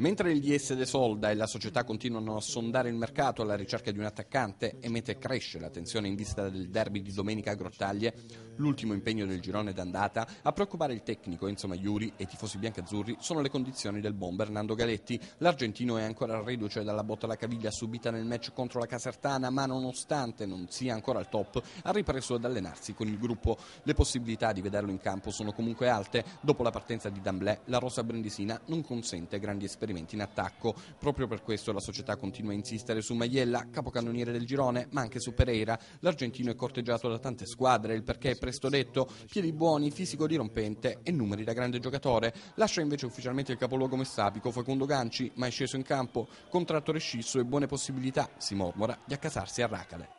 Mentre il DS De Solda e la società continuano a sondare il mercato alla ricerca di un attaccante e mentre cresce la tensione in vista del derby di domenica a Grottaglie, l'ultimo impegno del girone d'andata, a preoccupare il tecnico Enzo Maiuri e i tifosi biancazzurri sono le condizioni del buon Bernardo Galetti. L'argentino è ancora reduce dalla botta alla caviglia subita nel match contro la Casertana, ma nonostante non sia ancora al top, ha ripreso ad allenarsi con il gruppo. Le possibilità di vederlo in campo sono comunque alte. Dopo la partenza di Damblè, la rosa brindisina non consente grandi esperienze trasferimenti in attacco. Proprio per questo la società continua a insistere su Maiella, capocannoniere del girone, ma anche su Pereira. L'argentino è corteggiato da tante squadre, il perché è presto detto, piedi buoni, fisico dirompente e numeri da grande giocatore. Lascia invece ufficialmente il capoluogo messapico Facundo Ganci, ma è sceso in campo, contratto rescisso e buone possibilità, si mormora, di accasarsi a Racale.